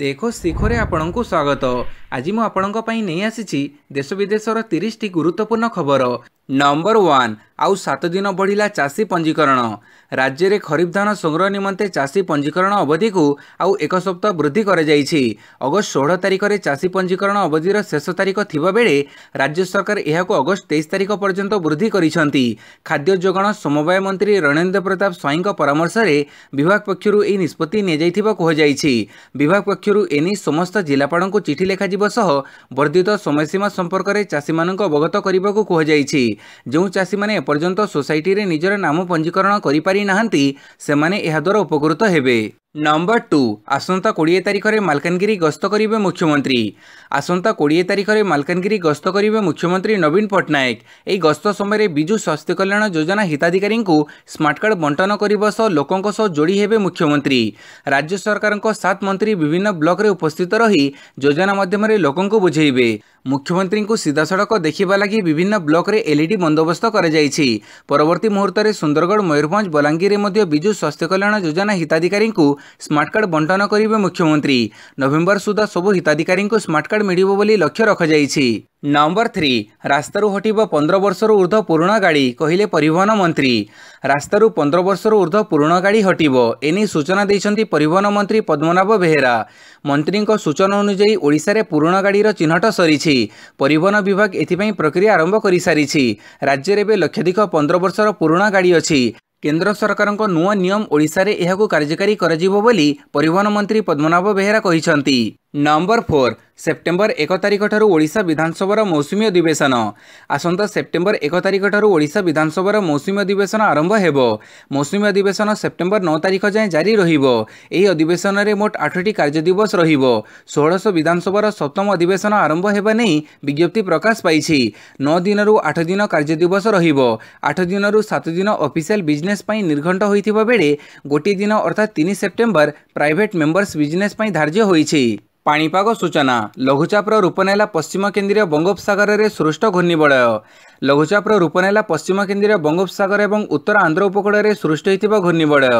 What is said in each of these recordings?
ଦେଖୋ ଶିଖରେ ଆପଣଙ୍କୁ ସ୍ୱାଗତ ଆଜି ମୁଁ ଆପଣଙ୍କ ପାଇଁ ନେଇ ଆସିଛି ଦେଶ ବିଦେଶର ତିରିଶଟି ଗୁରୁତ୍ୱପୂର୍ଣ୍ଣ ଖବର ନମ୍ବର ୱାନ୍ ଆଉ ସାତ ଦିନ ବଢ଼ିଲା ଚାଷୀ ପଞ୍ଜୀକରଣ ରାଜ୍ୟରେ ଖରିଫ ଧାନ ସଂଗ୍ରହ ନିମନ୍ତେ ଚାଷୀ ପଞ୍ଜୀକରଣ ଅବଧିକୁ ଆଉ ଏକ ସପ୍ତାହ ବୃଦ୍ଧି କରାଯାଇଛି ଅଗଷ୍ଟ ଷୋହଳ ତାରିଖରେ ଚାଷୀ ପଞ୍ଜୀକରଣ ଅବଧିର ଶେଷ ତାରିଖ ଥିବାବେଳେ ରାଜ୍ୟ ସରକାର ଏହାକୁ ଅଗଷ୍ଟ ତେଇଶ ତାରିଖ ପର୍ଯ୍ୟନ୍ତ ବୃଦ୍ଧି କରିଛନ୍ତି ଖାଦ୍ୟ ଯୋଗାଣ ସମବାୟ ମନ୍ତ୍ରୀ ରଣେନ୍ଦ୍ର ପ୍ରତାପ ସ୍ୱାଇଁଙ୍କ ପରାମର୍ଶରେ ବିଭାଗ ପକ୍ଷରୁ ଏହି ନିଷ୍ପତ୍ତି ନିଆଯାଇଥିବା କୁହାଯାଇଛି ବିଭାଗ ପକ୍ଷରୁ ଏନେଇ ସମସ୍ତ ଜିଲ୍ଲାପାଳଙ୍କୁ ଚିଠି ଲେଖାଯିବା ସହ ବର୍ଦ୍ଧିତ ସମୟସୀମା ସମ୍ପର୍କରେ ଚାଷୀମାନଙ୍କୁ ଅବଗତ କରିବାକୁ କୁହାଯାଇଛି ଯେଉଁ ଚାଷୀମାନେ ଏପର୍ଯ୍ୟନ୍ତ ସୋସାଇଟିରେ ନିଜର ନାମ ପଞ୍ଜୀକରଣ କରିପାରି ନାହାନ୍ତି ସେମାନେ ଏହାଦ୍ୱାରା ଉପକୃତ ହେବେ ନମ୍ବର ଟୁ ଆସନ୍ତା କୋଡ଼ିଏ ତାରିଖରେ ମାଲକାନଗିରି ଗସ୍ତ କରିବେ ମୁଖ୍ୟମନ୍ତ୍ରୀ ଆସନ୍ତା କୋଡ଼ିଏ ତାରିଖରେ ମାଲକାନଗିରି ଗସ୍ତ କରିବେ ମୁଖ୍ୟମନ୍ତ୍ରୀ ନବୀନ ପଟ୍ଟନାୟକ ଏହି ଗସ୍ତ ସମୟରେ ବିଜୁ ସ୍ୱାସ୍ଥ୍ୟ କଲ୍ୟାଣ ଯୋଜନା ହିତାଧିକାରୀଙ୍କୁ ସ୍ମାର୍ଟ କାର୍ଡ଼ ବଣ୍ଟନ କରିବା ସହ ଲୋକଙ୍କ ସହ ଯୋଡ଼ି ହେବେ ମୁଖ୍ୟମନ୍ତ୍ରୀ ରାଜ୍ୟ ସରକାରଙ୍କ ସାତ ମନ୍ତ୍ରୀ ବିଭିନ୍ନ ବ୍ଲକରେ ଉପସ୍ଥିତ ରହି ଯୋଜନା ମାଧ୍ୟମରେ ଲୋକଙ୍କୁ ବୁଝେଇବେ ମୁଖ୍ୟମନ୍ତ୍ରୀଙ୍କୁ ସିଧାସଳଖ ଦେଖିବା ଲାଗି ବିଭିନ୍ନ ବ୍ଲକରେ ଏଲ୍ଇଡି ବନ୍ଦୋବସ୍ତ କରାଯାଇଛି ପରବର୍ତ୍ତୀ ମୁହୂର୍ତ୍ତରେ ସୁନ୍ଦରଗଡ଼ ମୟୂରଭଞ୍ଜ ବଲାଙ୍ଗୀରରେ ମଧ୍ୟ ବିଜୁ ସ୍ୱାସ୍ଥ୍ୟ କଲ୍ୟାଣ ଯୋଜନା ହିତାଧିକାରୀଙ୍କୁ ସ୍ମାର୍ଟକାର୍ଡ ବଣ୍ଟନ କରିବେ ମୁଖ୍ୟମନ୍ତ୍ରୀ ନଭେମ୍ବର ସୁଦ୍ଧା ସବୁ ହିତାଧିକାରୀଙ୍କୁ ସ୍ମାର୍ଟକାର୍ଡ ମିଳିବ ବୋଲି ଲକ୍ଷ୍ୟ ରଖାଯାଇଛି ନମ୍ବର ଥ୍ରୀ ରାସ୍ତାରୁ ହଟିବ ପନ୍ଦର ବର୍ଷରୁ ଉର୍ଦ୍ଧ୍ୱ ପୁରୁଣା ଗାଡ଼ି କହିଲେ ପରିବହନ ମନ୍ତ୍ରୀ ରାସ୍ତାରୁ ପନ୍ଦର ବର୍ଷରୁ ଉର୍ଦ୍ଧ୍ୱ ପୁରୁଣା ଗାଡ଼ି ହଟିବ ଏନେଇ ସୂଚନା ଦେଇଛନ୍ତି ପରିବହନ ମନ୍ତ୍ରୀ ପଦ୍ମନାଭ ବେହେରା ମନ୍ତ୍ରୀଙ୍କ ସୂଚନା ଅନୁଯାୟୀ ଓଡ଼ିଶାରେ ପୁରୁଣା ଗାଡ଼ିର ଚିହ୍ନଟ ସରିଛି ପରିବହନ ବିଭାଗ ଏଥିପାଇଁ ପ୍ରକ୍ରିୟା ଆରମ୍ଭ କରିସାରିଛି ରାଜ୍ୟରେ ଏବେ ଲକ୍ଷାଧିକ ପନ୍ଦର ବର୍ଷର ପୁରୁଣା ଗାଡ଼ି ଅଛି କେନ୍ଦ୍ର ସରକାରଙ୍କ ନୂଆ ନିୟମ ଓଡ଼ିଶାରେ ଏହାକୁ କାର୍ଯ୍ୟକାରୀ କରାଯିବ ବୋଲି ପରିବହନ ମନ୍ତ୍ରୀ ପଦ୍ମନାଭ ବେହେରା କହିଛନ୍ତି ନମ୍ବର ଫୋର୍ ସେପ୍ଟେମ୍ବର ଏକ ତାରିଖଠାରୁ ଓଡ଼ିଶା ବିଧାନସଭାର ମୌସୁମୀ ଅଧିବେଶନ ଆସନ୍ତା ସେପ୍ଟେମ୍ବର ଏକ ତାରିଖଠାରୁ ଓଡ଼ିଶା ବିଧାନସଭାର ମୌସୁମୀ ଅଧିବେଶନ ଆରମ୍ଭ ହେବ ମୌସୁମୀ ଅଧିବେଶନ ସେପ୍ଟେମ୍ବର ନଅ ତାରିଖ ଯାଏଁ ଜାରି ରହିବ ଏହି ଅଧିବେଶନରେ ମୋଟ ଆଠଟି କାର୍ଯ୍ୟ ଦିବସ ରହିବ ଷୋହଳଶହ ବିଧାନସଭାର ସପ୍ତମ ଅଧିବେଶନ ଆରମ୍ଭ ହେବା ନେଇ ବିଜ୍ଞପ୍ତି ପ୍ରକାଶ ପାଇଛି ନଅ ଦିନରୁ ଆଠ ଦିନ କାର୍ଯ୍ୟ ଦିବସ ରହିବ ଆଠ ଦିନରୁ ସାତ ଦିନ ଅଫିସିଆଲ ବିଜନେସ୍ ପାଇଁ ନିର୍ଘଣ୍ଟ ହୋଇଥିବା ବେଳେ ଗୋଟିଏ ଦିନ ଅର୍ଥାତ୍ ତିନି ସେପ୍ଟେମ୍ବର ପ୍ରାଇଭେଟ୍ ମେମ୍ବର୍ସ ବିଜନେସ୍ ପାଇଁ ଧାର୍ଯ୍ୟ ହୋଇଛି पाणिपाग सूचना लघुचाप रूप नै पश्चिम केन्द्रीय बङोपसगर सृष्ट घूर्णबय ଲଘୁଚାପର ରୂପ ନେଲା ପଶ୍ଚିମ କେନ୍ଦ୍ରୀୟ ବଙ୍ଗୋପସାଗର ଏବଂ ଉତ୍ତର ଆନ୍ଧ୍ର ଉପକୂଳରେ ସୃଷ୍ଟି ହୋଇଥିବା ଘୂର୍ଣ୍ଣିବଳୟ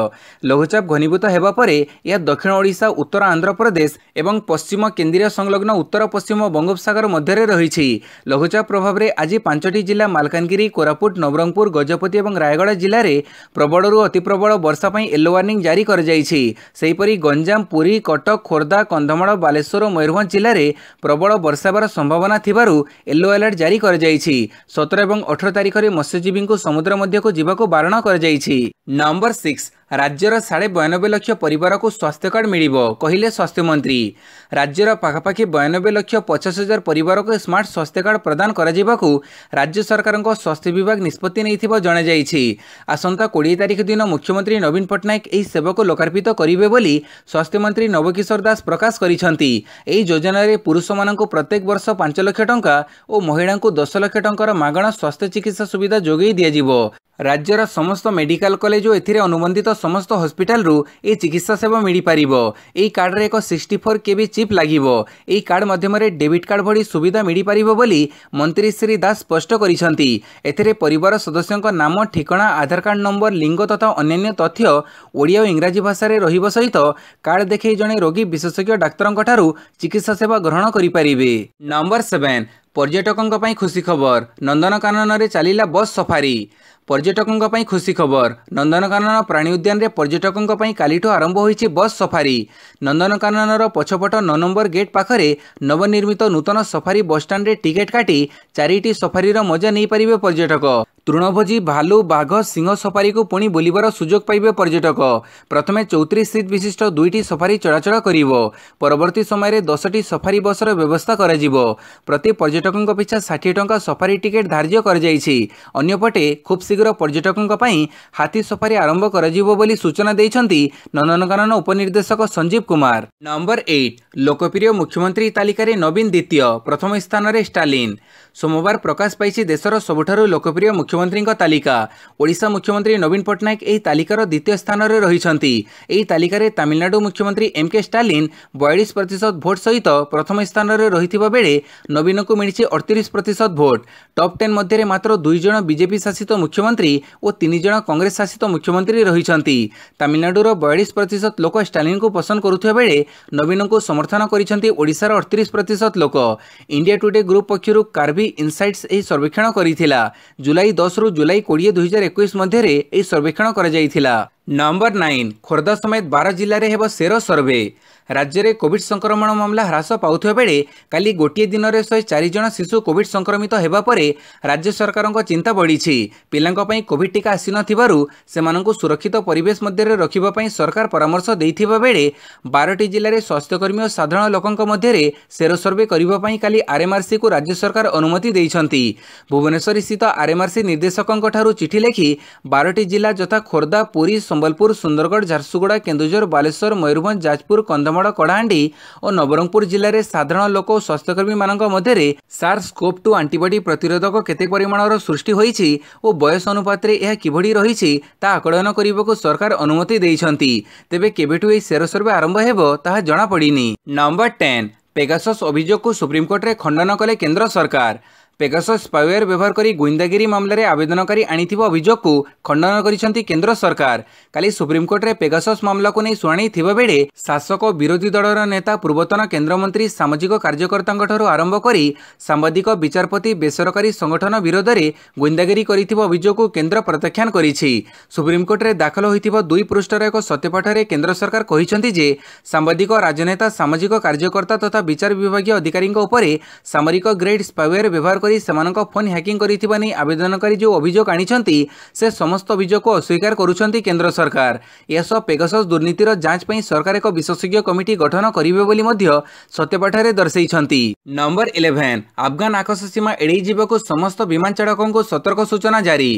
ଲଘୁଚାପ ଘନୀଭୂତ ହେବା ପରେ ଏହା ଦକ୍ଷିଣ ଓଡ଼ିଶା ଉତ୍ତର ଆନ୍ଧ୍ରପ୍ରଦେଶ ଏବଂ ପଶ୍ଚିମ କେନ୍ଦ୍ରୀୟ ସଂଲଗ୍ନ ଉତ୍ତର ପଶ୍ଚିମ ବଙ୍ଗୋପସାଗର ମଧ୍ୟରେ ରହିଛି ଲଘୁଚାପ ପ୍ରଭାବରେ ଆଜି ପାଞ୍ଚଟି ଜିଲ୍ଲା ମାଲକାନଗିରି କୋରାପୁଟ ନବରଙ୍ଗପୁର ଗଜପତି ଏବଂ ରାୟଗଡ଼ା ଜିଲ୍ଲାରେ ପ୍ରବଳରୁ ଅତିପ୍ରବଳ ବର୍ଷା ପାଇଁ ୟେଲୋ ୱାର୍ଣ୍ଣିଂ ଜାରି କରାଯାଇଛି ସେହିପରି ଗଞ୍ଜାମ ପୁରୀ କଟକ ଖୋର୍ଦ୍ଧା କନ୍ଧମାଳ ବାଲେଶ୍ୱର ମୟୂରଭଞ୍ଜ ଜିଲ୍ଲାରେ ପ୍ରବଳ ବର୍ଷା ହେବାର ସମ୍ଭାବନା ଥିବାରୁ ୟେଲୋ ଆଲର୍ଟ ଜାରି କରାଯାଇଛି ସତର ଏବଂ ଅଠର ତାରିଖରେ ମତ୍ସ୍ୟଜୀବୀଙ୍କୁ ସମୁଦ୍ର ମଧ୍ୟକୁ ଯିବାକୁ ବାରଣ କରାଯାଇଛି ନମ୍ବର ସିକ୍ସ ରାଜ୍ୟର ସାଢ଼େ ବୟାନବେ ଲକ୍ଷ ପରିବାରକୁ ସ୍ୱାସ୍ଥ୍ୟ କାର୍ଡ଼ ମିଳିବ କହିଲେ ସ୍ୱାସ୍ଥ୍ୟମନ୍ତ୍ରୀ ରାଜ୍ୟର ପାଖାପାଖି ବୟାନବେ ଲକ୍ଷ ପଚାଶ ହଜାର ପରିବାରକୁ ସ୍ମାର୍ଟ ସ୍ୱାସ୍ଥ୍ୟ କାର୍ଡ଼ ପ୍ରଦାନ କରାଯିବାକୁ ରାଜ୍ୟ ସରକାରଙ୍କ ସ୍ୱାସ୍ଥ୍ୟ ବିଭାଗ ନିଷ୍ପତ୍ତି ନେଇଥିବା ଜଣାଯାଇଛି ଆସନ୍ତା କୋଡ଼ିଏ ତାରିଖ ଦିନ ମୁଖ୍ୟମନ୍ତ୍ରୀ ନବୀନ ପଟ୍ଟନାୟକ ଏହି ସେବାକୁ ଲୋକାର୍ପିତ କରିବେ ବୋଲି ସ୍ୱାସ୍ଥ୍ୟମନ୍ତ୍ରୀ ନବକିଶୋର ଦାସ ପ୍ରକାଶ କରିଛନ୍ତି ଏହି ଯୋଜନାରେ ପୁରୁଷମାନଙ୍କୁ ପ୍ରତ୍ୟେକ ବର୍ଷ ପାଞ୍ଚ ଲକ୍ଷ ଟଙ୍କା ଓ ମହିଳାଙ୍କୁ ଦଶ ଲକ୍ଷ ଟଙ୍କାର ମାଗଣା ସ୍ୱାସ୍ଥ୍ୟ ଚିକିତ୍ସା ସୁବିଧା ଯୋଗାଇ ଦିଆଯିବ ରାଜ୍ୟର ସମସ୍ତ ମେଡିକାଲ କଲେଜ ଓ ଏଥିରେ ଅନୁବନ୍ଧିତ ସମସ୍ତ ହସ୍ପିଟାଲରୁ ଏହି ଚିକିତ୍ସା ସେବା ମିଳିପାରିବ ଏହି କାର୍ଡରେ ଏକ ସିକ୍ସଟି ଫୋର୍ କେବି ଚିପ୍ ଲାଗିବ ଏହି କାର୍ଡ ମାଧ୍ୟମରେ ଡେବିଟ୍ କାର୍ଡ ଭଳି ସୁବିଧା ମିଳିପାରିବ ବୋଲି ମନ୍ତ୍ରୀ ଶ୍ରୀ ଦାସ ସ୍ପଷ୍ଟ କରିଛନ୍ତି ଏଥିରେ ପରିବାର ସଦସ୍ୟଙ୍କ ନାମ ଠିକଣା ଆଧାର କାର୍ଡ ନମ୍ବର ଲିଙ୍ଗ ତଥା ଅନ୍ୟାନ୍ୟ ତଥ୍ୟ ଓଡ଼ିଆ ଓ ଇଂରାଜୀ ଭାଷାରେ ରହିବା ସହିତ କାର୍ଡ ଦେଖାଇ ଜଣେ ରୋଗୀ ବିଶେଷଜ୍ଞ ଡାକ୍ତରଙ୍କଠାରୁ ଚିକିତ୍ସା ସେବା ଗ୍ରହଣ କରିପାରିବେ ନମ୍ବର ସେଭେନ୍ ପର୍ଯ୍ୟଟକଙ୍କ ପାଇଁ ଖୁସି ଖବର ନନ୍ଦନକାନନରେ ଚାଲିଲା ବସ୍ ସଫାରି ପର୍ଯ୍ୟଟକଙ୍କ ପାଇଁ ଖୁସି ଖବର ନନ୍ଦନକାନନ ପ୍ରାଣୀ ଉଦ୍ୟାନରେ ପର୍ଯ୍ୟଟକଙ୍କ ପାଇଁ କାଲିଠୁ ଆରମ୍ଭ ହୋଇଛି ବସ୍ ସଫାରି ନନ୍ଦନକାନନର ପଛପଟ ନଅ ନମ୍ବର ଗେଟ୍ ପାଖରେ ନବନିର୍ମିତ ନୂତନ ସଫାରି ବସ୍ଷ୍ଟାଣ୍ଡରେ ଟିକେଟ୍ କାଟି ଚାରିଟି ସଫାରିର ମଜା ନେଇପାରିବେ ପର୍ଯ୍ୟଟକ ତୃଣଭୋଜୀ ଭାଲୁ ବାଘ ସିଂହ ସଫାରିକୁ ପୁଣି ବୁଲିବାର ସୁଯୋଗ ପାଇବେ ପର୍ଯ୍ୟଟକ ପ୍ରଥମେ ଚୌତିରିଶ ସିଟ୍ ବିଶିଷ୍ଟ ଦୁଇଟି ସଫାରି ଚଳାଚଳ କରିବ ପରବର୍ତ୍ତୀ ସମୟରେ ଦଶଟି ସଫାରି ବସ୍ର ବ୍ୟବସ୍ଥା କରାଯିବ ପ୍ରତି ପର୍ଯ୍ୟଟକଙ୍କ ପିଛା ଷାଠିଏ ଟଙ୍କା ସଫାରି ଟିକେଟ୍ ଧାର୍ଯ୍ୟ କରାଯାଇଛି ଅନ୍ୟପଟେ ଖୁବ୍ ଶୀଘ୍ର ପର୍ଯ୍ୟଟକଙ୍କ ପାଇଁ ହାତୀ ସଫାରି ଆରମ୍ଭ କରାଯିବ ବୋଲି ସୂଚନା ଦେଇଛନ୍ତି ନନ୍ଦନକାନନ ଉପନିର୍ଦ୍ଦେଶକ ସଞ୍ଜୀବ କୁମାର ନମ୍ବର ଏଇଟ୍ ଲୋକପ୍ରିୟ ମୁଖ୍ୟମନ୍ତ୍ରୀ ତାଲିକାରେ ନବୀନ ଦ୍ୱିତୀୟ ପ୍ରଥମ ସ୍ଥାନରେ ଷ୍ଟାଲିନ୍ ସୋମବାର ପ୍ରକାଶ ପାଇଛି ଦେଶର ସବୁଠାରୁ ଲୋକପ୍ରିୟ ମୁଖ୍ୟମନ୍ତ୍ରୀଙ୍କ ତାଲିକା ଓଡ଼ିଶା ମୁଖ୍ୟମନ୍ତ୍ରୀ ନବୀନ ପଟ୍ଟନାୟକ ଏହି ତାଲିକାର ଦ୍ୱିତୀୟ ସ୍ଥାନରେ ରହିଛନ୍ତି ଏହି ତାଲିକାରେ ତାମିଲନାଡୁ ମୁଖ୍ୟମନ୍ତ୍ରୀ ଏମ୍ କେ ଷ୍ଟାଲିନ୍ ବୟାଳିଶ ପ୍ରତିଶତ ଭୋଟ୍ ସହିତ ପ୍ରଥମ ସ୍ଥାନରେ ରହିଥିବା ବେଳେ ନବୀନଙ୍କୁ ମିଳିଛି ଅଡ଼ତିରିଶ ପ୍ରତିଶତ ଭୋଟ୍ ଟପ୍ ଟେନ୍ ମଧ୍ୟରେ ମାତ୍ର ଦୁଇ ଜଣ ବିଜେପି ଶାସିତ ମୁଖ୍ୟମନ୍ତ୍ରୀ ଓ ତିନି ଜଣ କଂଗ୍ରେସ ଶାସିତ ମୁଖ୍ୟମନ୍ତ୍ରୀ ରହିଛନ୍ତି ତାମିଲନାଡୁର ବୟାଳିଶ ପ୍ରତିଶତ ଲୋକ ଷ୍ଟାଲିନ୍ଙ୍କୁ ପସନ୍ଦ କରୁଥିବା ବେଳେ ନବୀନଙ୍କୁ ସମର୍ଥନ କରିଛନ୍ତି ଓଡ଼ିଶାର ଅଡ଼ତିରିଶ ପ୍ରତିଶତ ଲୋକ ଇଣ୍ଡିଆ ଟୁଡେ ଗ୍ରୁପ୍ ପକ୍ଷରୁ କାର୍ବି ଏଗ୍ରି ଇନ୍ସାଇଟ୍ସ ଏହି ସର୍ବେକ୍ଷଣ କରିଥିଲା ଜୁଲାଇ ଦଶରୁ ଜୁଲାଇ କୋଡ଼ିଏ ଦୁଇ ହଜାର ଏକୋଇଶ ମଧ୍ୟରେ ଏହି ସର୍ବେକ୍ଷଣ କରାଯାଇଥିଲା ନମ୍ବର ନାଇନ୍ ଖୋର୍ଦ୍ଧା ସମେତ ବାର ଜିଲ୍ଲାରେ ହେବ ସେର ସର୍ଭେ ରାଜ୍ୟରେ କୋଭିଡ୍ ସଂକ୍ରମଣ ମାମଲା ହ୍ରାସ ପାଉଥିବା ବେଳେ କାଲି ଗୋଟିଏ ଦିନରେ ଶହେ ଚାରି ଜଣ ଶିଶୁ କୋଭିଡ୍ ସଂକ୍ରମିତ ହେବା ପରେ ରାଜ୍ୟ ସରକାରଙ୍କ ଚିନ୍ତା ବଢ଼ିଛି ପିଲାଙ୍କ ପାଇଁ କୋଭିଡ୍ ଟିକା ଆସିନଥିବାରୁ ସେମାନଙ୍କୁ ସୁରକ୍ଷିତ ପରିବେଶ ମଧ୍ୟରେ ରଖିବା ପାଇଁ ସରକାର ପରାମର୍ଶ ଦେଇଥିବା ବେଳେ ବାରଟି ଜିଲ୍ଲାରେ ସ୍ୱାସ୍ଥ୍ୟକର୍ମୀ ଓ ସାଧାରଣ ଲୋକଙ୍କ ମଧ୍ୟରେ ସେରୋ ସର୍ଭେ କରିବା ପାଇଁ କାଲି ଆର୍ଏମ୍ଆର୍ସିକୁ ରାଜ୍ୟ ସରକାର ଅନୁମତି ଦେଇଛନ୍ତି ଭୁବନେଶ୍ୱରସ୍ଥିତ ଆର୍ଏମ୍ଆର୍ସି ନିର୍ଦ୍ଦେଶକଙ୍କଠାରୁ ଚିଠି ଲେଖି ବାରଟି ଜିଲ୍ଲା ଯଥା ଖୋର୍ଦ୍ଧା ପୁରୀ ସମ୍ବଲପୁର ସୁନ୍ଦରଗଡ଼ ଝାରସୁଗୁଡ଼ା କେନ୍ଦୁଝର ବାଲେଶ୍ୱର ମୟୂରଭଞ୍ଜ ଯାଜପୁର କନ୍ଧମାଳ କନ୍ଧମାଳ କଳାହାଣ୍ଡି ଓ ନବରଙ୍ଗପୁର ଜିଲ୍ଲାରେ ସାଧାରଣ ଲୋକ ଓ ସ୍ୱାସ୍ଥ୍ୟକର୍ମୀମାନଙ୍କ ମଧ୍ୟରେ ସାର୍ ସ୍କୋପ୍ ଟୁ ଆଣ୍ଟିବଡି ପ୍ରତିରୋଧକ କେତେ ପରିମାଣର ସୃଷ୍ଟି ହୋଇଛି ଓ ବୟସ ଅନୁପାତରେ ଏହା କିଭଳି ରହିଛି ତାହା ଆକଳନ କରିବାକୁ ସରକାର ଅନୁମତି ଦେଇଛନ୍ତି ତେବେ କେବେଠୁ ଏହି ସେର ସର୍ଭେ ଆରମ୍ଭ ହେବ ତାହା ଜଣାପଡ଼ିନି ନମ୍ବର ଟେନ୍ ପେଗାସସ୍ ଅଭିଯୋଗକୁ ସୁପ୍ରିମକୋର୍ଟରେ ଖଣ୍ଡନ କଲେ କେନ୍ଦ୍ର ସରକାର ପେଗାସ ସ୍ପାୱେୟାର ବ୍ୟବହାର କରି ଗୁଇନ୍ଦାଗିରି ମାମଲାରେ ଆବେଦନକାରୀ ଆଣିଥିବା ଅଭିଯୋଗକୁ ଖଣ୍ଡନ କରିଛନ୍ତି କେନ୍ଦ୍ର ସରକାର କାଲି ସୁପ୍ରିମକୋର୍ଟରେ ପେଗାସସ୍ ମାମଲାକୁ ନେଇ ଶୁଣାଣି ଥିବାବେଳେ ଶାସକ ବିରୋଧୀ ଦଳର ନେତା ପୂର୍ବତନ କେନ୍ଦ୍ରମନ୍ତ୍ରୀ ସାମାଜିକ କାର୍ଯ୍ୟକର୍ତ୍ତାଙ୍କଠାରୁ ଆରମ୍ଭ କରି ସାମ୍ବାଦିକ ବିଚାରପତି ବେସରକାରୀ ସଂଗଠନ ବିରୋଧରେ ଗୁଇନ୍ଦାଗିରି କରିଥିବା ଅଭିଯୋଗକୁ କେନ୍ଦ୍ର ପ୍ରତ୍ୟାଖ୍ୟାନ କରିଛି ସୁପ୍ରିମକୋର୍ଟରେ ଦାଖଲ ହୋଇଥିବା ଦୁଇ ପୃଷ୍ଠର ଏକ ସତ୍ୟପାଠରେ କେନ୍ଦ୍ର ସରକାର କହିଛନ୍ତି ଯେ ସାମ୍ବାଦିକ ରାଜନେତା ସାମାଜିକ କାର୍ଯ୍ୟକର୍ତ୍ତା ତଥା ବିଚାର ବିଭାଗୀୟ ଅଧିକାରୀଙ୍କ ଉପରେ ସାମରିକ ଗ୍ରେଡ୍ ସ୍ପାୱେୟାର ବ୍ୟବହାର କରି ସେମାନଙ୍କ ଫୋନ୍ ହ୍ୟାକିଂ କରିଥିବା ନେଇ ଆବେଦନକାରୀ ଯେଉଁ ଅଭିଯୋଗ ଆଣିଛନ୍ତି ସେ ସମସ୍ତ ଅଭିଯୋଗକୁ ଅସ୍ୱୀକାର କରୁଛନ୍ତି କେନ୍ଦ୍ର ସରକାର ଏସବ ପେଗସସ୍ ଦୁର୍ନୀତିର ଯାଞ୍ଚ ପାଇଁ ସରକାର ଏକ ବିଶେଷଜ୍ଞ କମିଟି ଗଠନ କରିବେ ବୋଲି ମଧ୍ୟ ସତ୍ୟପାଠରେ ଦର୍ଶାଇଛନ୍ତି ନମ୍ବର ଇଲେଭେନ୍ ଆଫଗାନ ଆକାଶ ସୀମା ଏଡ଼େଇ ଯିବାକୁ ସମସ୍ତ ବିମାନ ଚାଳକଙ୍କୁ ସତର୍କ ସୂଚନା ଜାରି